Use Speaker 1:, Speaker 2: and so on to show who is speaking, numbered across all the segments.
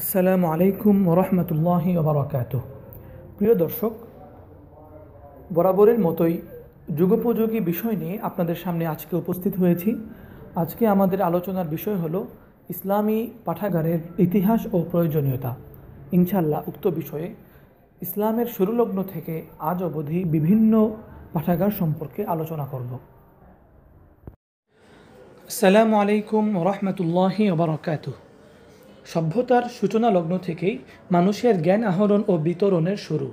Speaker 1: আসসালামু আলাইকুম ওরহমতুল্লাহি ওবরাকাত প্রিয় দর্শক বরাবরের মতোই যুগোপযোগী বিষয় নিয়ে আপনাদের সামনে আজকে উপস্থিত হয়েছি আজকে আমাদের আলোচনার বিষয় হলো ইসলামী পাঠাগারের ইতিহাস ও প্রয়োজনীয়তা ইনশাল্লাহ উক্ত বিষয়ে ইসলামের শুরুলগ্ন থেকে আজ অবধি বিভিন্ন পাঠাগার সম্পর্কে আলোচনা করব আসসালামু আলাইকুম ওরহমতুল্লাহি ওবরাকাতুহ সভ্যতার সূচনা লগ্ন থেকেই মানুষের জ্ঞান আহরণ ও বিতরণের শুরু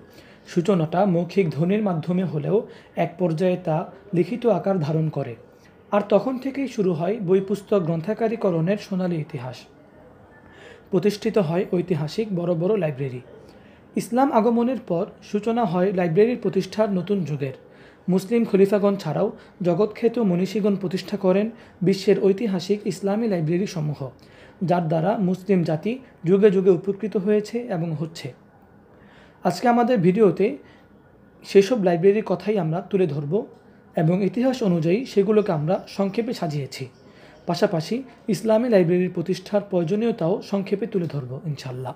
Speaker 1: সূচনাটা মৌখিক ধ্বনির মাধ্যমে হলেও এক পর্যায়ে তা লিখিত আকার ধারণ করে আর তখন থেকেই শুরু হয় বই পুস্তক গ্রন্থাকারীকরণের সোনালী ইতিহাস প্রতিষ্ঠিত হয় ঐতিহাসিক বড় বড় লাইব্রেরি ইসলাম আগমনের পর সূচনা হয় লাইব্রেরির প্রতিষ্ঠার নতুন যুগের মুসলিম খলিফাগণ ছাড়াও জগৎক্ষেত মনীষীগণ প্রতিষ্ঠা করেন বিশ্বের ঐতিহাসিক ইসলামী লাইব্রেরি সমূহ যার দ্বারা মুসলিম জাতি যুগে যুগে উপকৃত হয়েছে এবং হচ্ছে আজকে আমাদের ভিডিওতে সেসব লাইব্রেরির কথাই আমরা তুলে ধরব এবং ইতিহাস অনুযায়ী সেগুলোকে আমরা সংক্ষেপে সাজিয়েছি পাশাপাশি ইসলামী লাইব্রেরির প্রতিষ্ঠার প্রয়োজনীয়তাও সংক্ষেপে তুলে ধরব ইনশাল্লাহ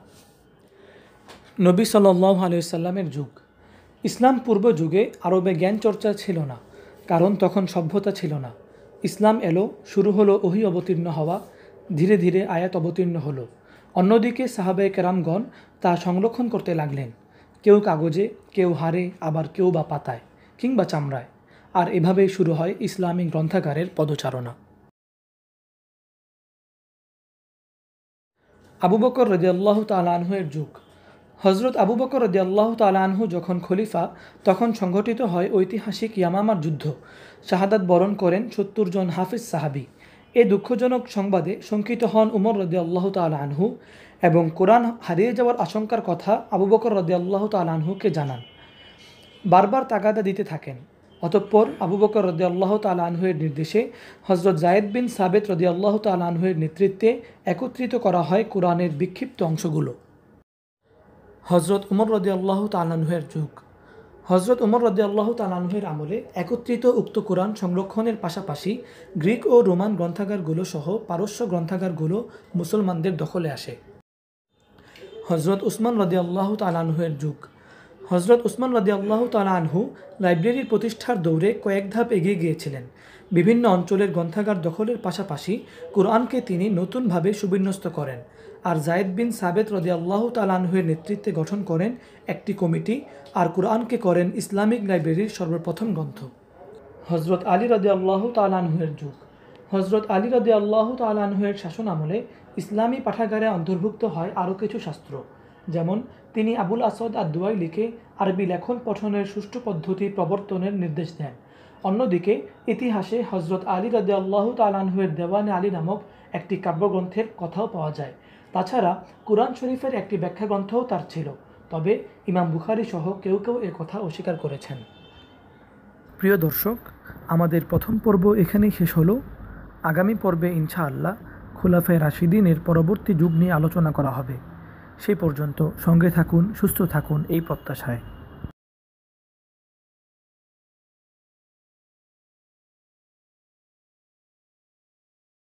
Speaker 1: নবী সাল্লাহ আলাইসাল্লামের যুগ ইসলাম পূর্ব যুগে আরবে জ্ঞান চর্চা ছিল না কারণ তখন সভ্যতা ছিল না ইসলাম এলো শুরু হলো ওহি অবতীর্ণ হওয়া ধীরে ধীরে আয়াত অবতীর্ণ হলো অন্যদিকে সাহাবে কেরামগণ তা সংরক্ষণ করতে লাগলেন কেউ কাগজে কেউ হারে আবার কেউ বা পাতায় কিংবা চামড়ায় আর এভাবেই শুরু হয় ইসলামিক গ্রন্থাগারের পদচারণা আবু বকর রদিয়াল্লাহ তালাহু এর যুগ হজরত আবু বকর রদিয়াল্লাহ তালানহু যখন খলিফা তখন সংঘটিত হয় ঐতিহাসিক ইয়ামামার যুদ্ধ শাহাদাত বরণ করেন সত্তর জন হাফিজ সাহাবি এ দুঃখজনক সংবাদে শঙ্কিত হন উমর রদে আল্লাহ আনহু এবং কোরআন হারিয়ে যাওয়ার আশঙ্কার কথা আবু বকর রদে আল্লাহ আনহুকে জানান বারবার তাগাদা দিতে থাকেন অতঃপর আবু বকর রদে আল্লাহ তাল আনহুয়ের নির্দেশে হজরত জায়েদ বিন সাবেত রদি আল্লাহ তাল আনহুয়ের নেতৃত্বে একত্রিত করা হয় কোরআনের বিক্ষিপ্ত অংশগুলো হজরত উমর রদে আল্লাহ তাল আনহুয়ের যুগ হজরত উমর রদ্দে আল্লাহ তালানহের আমলে একত্রিত উক্ত কোরআন সংরক্ষণের পাশাপাশি গ্রিক ও রোমান গ্রন্থাগারগুলো সহ পারস্য গ্রন্থাগারগুলো মুসলমানদের দখলে আসে হজরত উসমান রদে আল্লাহ তালানহের যুগ হজরত উসমান রাদি আল্লাহ তাল আনহু লাইব্রেরির প্রতিষ্ঠার দৌড়ে কয়েক ধাপ এগিয়ে গিয়েছিলেন বিভিন্ন অঞ্চলের গ্রন্থাগার দখলের পাশাপাশি কোরআনকে তিনি নতুনভাবে সুবিন্যস্ত করেন আর জায়েদ বিন সাবেদ রদি আল্লাহ তালানহুয়ের নেতৃত্বে গঠন করেন একটি কমিটি আর কোরআনকে করেন ইসলামিক লাইব্রেরির সর্বপ্রথম গ্রন্থ হজরত আলী রদি আল্লাহ তালানহুয়ের যুগ হজরত আলী রদি আল্লাহ তালানহুয়ের শাসন আমলে ইসলামী পাঠাগারে অন্তর্ভুক্ত হয় আরও কিছু শাস্ত্র যেমন তিনি আবুল আসদ আদুয়াই লিখে আরবি লেখন পঠনের সুষ্ঠু পদ্ধতি প্রবর্তনের নির্দেশ দেন অন্যদিকে ইতিহাসে হজরত আলী রাদে আল্লাহ তালানহুয়ের দেওয়ানে আলী নামক একটি কাব্যগ্রন্থের কথাও পাওয়া যায় তাছাড়া কুরআন শরীফের একটি ব্যাখ্যা গ্রন্থও তার ছিল তবে ইমাম বুখারি সহ কেউ কেউ এ কথা অস্বীকার করেছেন প্রিয় দর্শক আমাদের প্রথম পর্ব এখানেই শেষ হলো আগামী পর্বে ইনশাআল্লাহ খোলাফায় রাশিদিনের পরবর্তী যুগ নিয়ে আলোচনা করা হবে সেই পর্যন্ত সঙ্গে থাকুন সুস্থ থাকুন এই প্রত্যাশায়